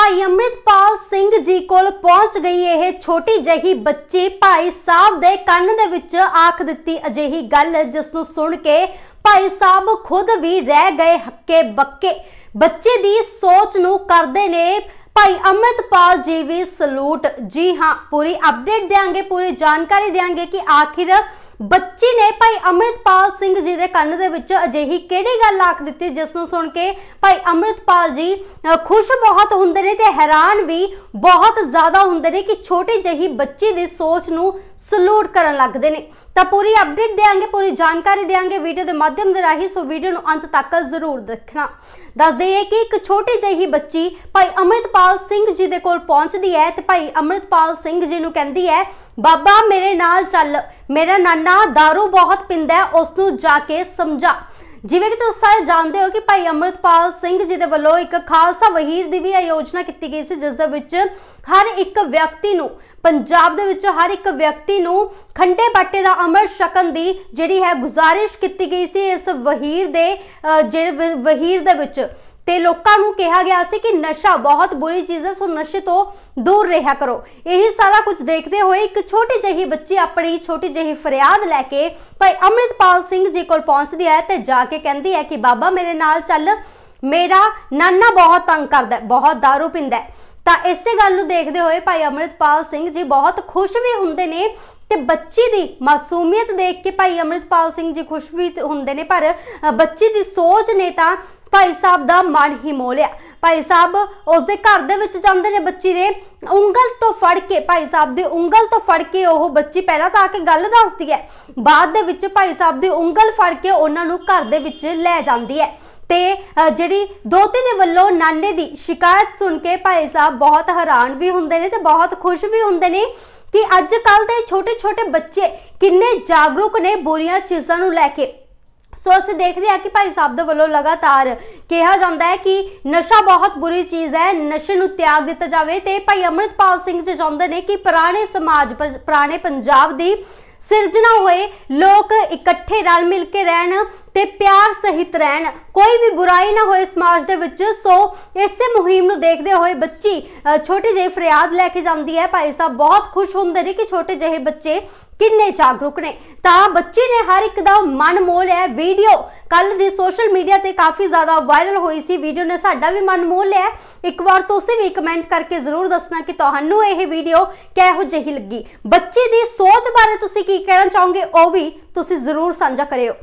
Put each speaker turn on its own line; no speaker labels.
ਭਾਈ ਅਮਰਿਤਪਾਲ ਸਿੰਘ ਜੀ ਕੋਲ ਪਹੁੰਚ ਗਈ ਇਹ ਛੋਟੀ ਜਹੀ ਬੱਚੀ ਭਾਈ ਸਾਹਿਬ ਦੇ ਕੰਨ ਦੇ ਵਿੱਚ ਆਖ ਦਿੱਤੀ ਅਜਿਹੀ ਗੱਲ ਜਿਸ ਨੂੰ ਸੁਣ ਕੇ ਭਾਈ ਸਾਹਿਬ ਖੁਦ ਵੀ ਰਹਿ ਗਏ ਹੱਕੇ ਬੱਕੇ ਬੱਚੇ ਦੀ ਸੋਚ ਨੂੰ ਕਰਦੇ ਨੇ ਭਾਈ ਅਮਰਿਤਪਾਲ ਜੀ ਵੀ ਸਲੂਟ ਜੀ ਹਾਂ ਪੂਰੀ ਅਪਡੇਟ ਦੇਾਂਗੇ ਪੂਰੀ ਜਾਣਕਾਰੀ ਦੇਾਂਗੇ ਕਿ ਆਖਿਰ ਬੱਚੀ ਨੇ ਭਾਈ ਅਮਰਿਤਪਾਲ ਸਿੰਘ ਜੀ ਦੇ ਕੰਨ ਦੇ ਵਿੱਚ ਅਜਿਹੀ ਕਿਹੜੀ ਗੱਲ ਆਖ ਦਿੱਤੀ ਜਿਸ ਨੂੰ ਸੁਣ ਕੇ ਭਾਈ ਅਮਰਿਤਪਾਲ ਜੀ ਖੁਸ਼ ਬਹੁਤ ਹੁੰਦੇ ਨੇ ਤੇ ਹੈਰਾਨ ਵੀ ਬਹੁਤ ਜ਼ਿਆਦਾ ਹੁੰਦੇ ਨੇ ਕਿ ਛੋਟੀ ਜਹੀ ਬੱਚੀ ਦੀ ਸੋਚ ਨੂੰ ਸਲੂਟ ਕਰਨ ਲੱਗਦੇ ਨੇ ਤਾਂ ਪੂਰੀ ਅਪਡੇਟ ਦੇਾਂਗੇ ਪੂਰੀ ਜਾਣਕਾਰੀ ਦੇਾਂਗੇ ਵੀਡੀਓ ਦੇ ਮਾਧਿਅਮ ਦੇ ਰਾਹੀਂ ਸੋ ਵੀਡੀਓ ਨੂੰ ਅੰਤ ਤੱਕ ਜ਼ਰੂਰ ਦੇਖਣਾ ਦੱਸਦੇ ਦਈਏ ਕਿ ਇੱਕ ਛੋਟੀ ਜਿਹੀ ਬੱਚੀ ਭਾਈ ਅਮਰਿਤਪਾਲ ਸਿੰਘ ਜੀ ਦੇ ਕੋਲ ਪਹੁੰਚਦੀ ਹੈ ਤੇ ਭਾਈ ਅਮਰਿਤਪਾਲ ਸਿੰਘ ਜੀ ਨੂੰ ਕਹਿੰਦੀ ਹੈ ਬਾਬਾ ਮੇਰੇ ਨਾਲ ਚੱਲ ਮੇਰਾ ਨਾਨਾ दारू ਬਹੁਤ ਪਿੰਦਾ ਹੈ ਉਸ ਨੂੰ ਜਾ ਕੇ ਸਮਝਾ ਜਿਵੇਂ ਕਿ ਤੁਸੀਂ ਸਾਰੇ ਜਾਣਦੇ ਹੋ ਕਿ ਭਾਈ ਅਮਰਤਪਾਲ ਸਿੰਘ ਜੀ ਦੇ ਵੱਲੋਂ ਇੱਕ ਖਾਲਸਾ ਵਹੀਰ ਦੀ ਵੀ ਆਯੋਜਨਾ ਕੀਤੀ ਗਈ ਸੀ ਜਿਸ ਦੇ ਵਿੱਚ ਹਰ ਇੱਕ ਵਿਅਕਤੀ ਨੂੰ ਪੰਜਾਬ ਦੇ ਵਿੱਚ ਹਰ ਇੱਕ ਵਿਅਕਤੀ ਨੂੰ ਖੰਡੇ ਬਾਟੇ ਦਾ ਅੰਮ੍ਰਿਤ ਛਕਣ ਦੀ ਜਿਹੜੀ ਹੈ ਗੁਜ਼ਾਰਿਸ਼ ਕੀਤੀ ਗਈ ਸੀ ਇਸ ਵਹੀਰ ਦੇ ਜਿਹੜੇ ਵਹੀਰ ਦੇ ਵਿੱਚ ਤੇ ਲੋਕਾਂ ਨੂੰ ਕਿਹਾ ਗਿਆ ਸੀ ਕਿ ਨਸ਼ਾ ਬਹੁਤ ਬੁਰੀ ਚੀਜ਼ ਹੈ ਸੋ ਨਸ਼ੇ ਤੋਂ ਦੂਰ ਰਹਿਆ ਕਰੋ ਇਹ ਸਾਰਾ ਕੁਝ ਦੇਖਦੇ ਹੋਏ ਇੱਕ ਛੋਟੀ ਜਿਹੀ ਬੱਚੀ ਆਪਣੀ ਛੋਟੀ ਜਿਹੀ ਫਰਿਆਦ ਲੈ ਕੇ ਭਾਈ ਅਮਰਿਤਪਾਲ ਸਿੰਘ ਜੀ ਕੋਲ ਪਹੁੰਚਦੀ ਹੈ ਤੇ ਜਾ ਕੇ ਕਹਿੰਦੀ ਹੈ ਕਿ ਬਾਬਾ ਮੇਰੇ ਨਾਲ ਚੱਲ ਮੇਰਾ ਨਾਨਾ ਬਹੁਤ ਤੰਗ ਕਰਦਾ ਬਹੁਤ दारू ਪਿੰਦਾ ਤਾਂ ਇਸੇ ਗੱਲ ਨੂੰ ਦੇਖਦੇ ਹੋਏ ਭਾਈ ਅਮਰਿਤਪਾਲ ਸਿੰਘ ਜੀ ਬਹੁਤ ਖੁਸ਼ ਵੀ ਹੁੰਦੇ ਨੇ ਤੇ ਬੱਚੀ ਦੀ ਮਾਸੂਮੀਅਤ ਦੇਖ ਕੇ ਭਾਈ ਅਮਰਿਤਪਾਲ ਸਿੰਘ ਜੀ ਖੁਸ਼ ਵੀ ਹੁੰਦੇ ਨੇ ਪਰ ਬੱਚੀ ਦੀ ਸੋਚ ਨੇ ਤਾਂ ਭਾਈ ਸਾਹਿਬ ਦਾ ਮਨ ਹੀ ਮੋਲਿਆ ਭਾਈ ਸਾਹਿਬ ਉਸ ਦੇ ਘਰ ਦੇ ਵਿੱਚ ਜਾਂਦੇ ਨੇ ਬੱਚੀ ਦੇ ਉਂਗਲ ਤੋਂ ਫੜ ਕੇ ਭਾਈ ਸਾਹਿਬ ਦੇ ਉਂਗਲ ਤੋਂ ਫੜ ਕੇ ਉਹ ਬੱਚੀ ਪਹਿਲਾਂ ਤਾਂ ਆ ਕੇ ਗੱਲ ਦੱਸਦੀ ਹੈ ਬਾਅਦ ਦੇ ਵਿੱਚ ਭਾਈ ਸਾਹਿਬ ਦੀ ਉਂਗਲ ਫੜ ਕੇ ਉਹਨਾਂ ਨੂੰ ਘਰ ਦੇ ਵਿੱਚ ਲੈ ਜਾਂਦੀ ਹੈ ਤੇ ਜਿਹੜੀ ਦੋਤੇ ਦੇ ਵੱਲੋਂ ਨਾਨੇ ਦੀ ਸ਼ਿਕਾਇਤ ਸੁਣ ਕੇ ਭਾਈ ਸਾਹਿਬ ਬਹੁਤ ਹੈਰਾਨ ਵੀ ਹੁੰਦੇ ਨੇ ਤੇ ਬਹੁਤ ਖੁਸ਼ ਵੀ ਹੁੰਦੇ ਨੇ ਕਿ ਅੱਜ ਕੱਲ ਦੇ ਛੋਟੇ-ਛੋਟੇ ਬੱਚੇ ਕਿੰਨੇ ਜਾਗਰੂਕ ਨੇ ਬੁਰੀਆਂ ਚੀਜ਼ਾਂ ਨੂੰ ਲੈ ਕੇ ਸੋ ਅਸੀਂ ਦੇਖਦੇ ਹਾਂ ਕਿ ਭਾਈ ਸਾਹਿਬ ਦੇ ਵੱਲੋਂ ਲਗਾਤਾਰ ਕਿਹਾ ਜਾਂਦਾ ਹੈ ਕਿ ਨਸ਼ਾ ਬਹੁਤ ਬੁਰੀ ਚੀਜ਼ ਹੈ ਨਸ਼ੇ ਨੂੰ ਤਿਆਗ ਦਿੱਤਾ ਜਾਵੇ ਤੇ ਭਾਈ ਅਮਰਿਤਪਾਲ ਸਿੰਘ ਜੀ ਚਾਹੁੰਦੇ ਨੇ ਕਿ ਪੁਰਾਣੇ ਸਮਾਜ ਪੁਰਾਣੇ ਪੰਜਾਬ ਦੀ ਸਿਰਜਣਾ ਹੋਏ ਲੋਕ ਇਕੱਠੇ ਰਲ ਮਿਲ ਕੇ ਰਹਿਣ ਤੇ ਪਿਆਰ ਸਹਿਤ ਰਹਿਣ ਕੋਈ ਵੀ ਬੁਰਾਈ ਨਾ ਹੋਏ ਸਮਾਜ ਦੇ ਵਿੱਚ ਸੋ ਇਸੇ ਮੁਹਿੰਮ ਨੂੰ ਦੇਖਦੇ ਹੋਏ ਬੱਚੀ ਛੋਟੇ ਜਿਹੇ ਫਰਿਆਦ ਲੈ ਕੇ ਜਾਂਦੀ ਹੈ ਭਾਈ ਸਾਹਿਬ ਬਹੁਤ ਖੁਸ਼ ਹੁੰਦੇ ਨੇ ਕਿ ਛੋਟੇ ਜਿਹੇ ਬੱਚੇ ਕਿੰਨੇ ਜਾਗਰੂਕ ਨੇ ਤਾਂ ਬੱਚੀ ਨੇ ਹਰ ਇੱਕ ਦਾ ਮਨ ਮੋਹ ਲਿਆ ਵੀਡੀਓ ਕੱਲ ਦੀ ਸੋਸ਼ਲ ਮੀਡੀਆ ਤੇ ਕਾਫੀ ਜ਼ਿਆਦਾ ਵਾਇਰਲ ਹੋਈ ਸੀ ਵੀਡੀਓ ਨੇ ਸਾਡਾ ਵੀ ਮਨ ਮੋਹ ਲਿਆ ਇੱਕ ਵਾਰ ਤੁਸੀਂ ਵੀ ਕਮੈਂਟ ਕਰਕੇ ਜ਼ਰੂਰ ਦੱਸਣਾ ਕਿ ਤੁਹਾਨੂੰ ਇਹ ਵੀਡੀਓ ਕਿਹੋ ਜਿਹੀ ਲੱਗੀ ਬੱਚੇ ਦੀ ਸੋਚ ਬਾਰੇ ਤੁਸੀਂ ਕੀ ਕਹਿਣਾ ਚਾਹੋਗੇ ਉਹ ਵੀ ਤੁਸੀਂ ਜ਼ਰੂਰ ਸਾਂਝਾ ਕਰਿਓ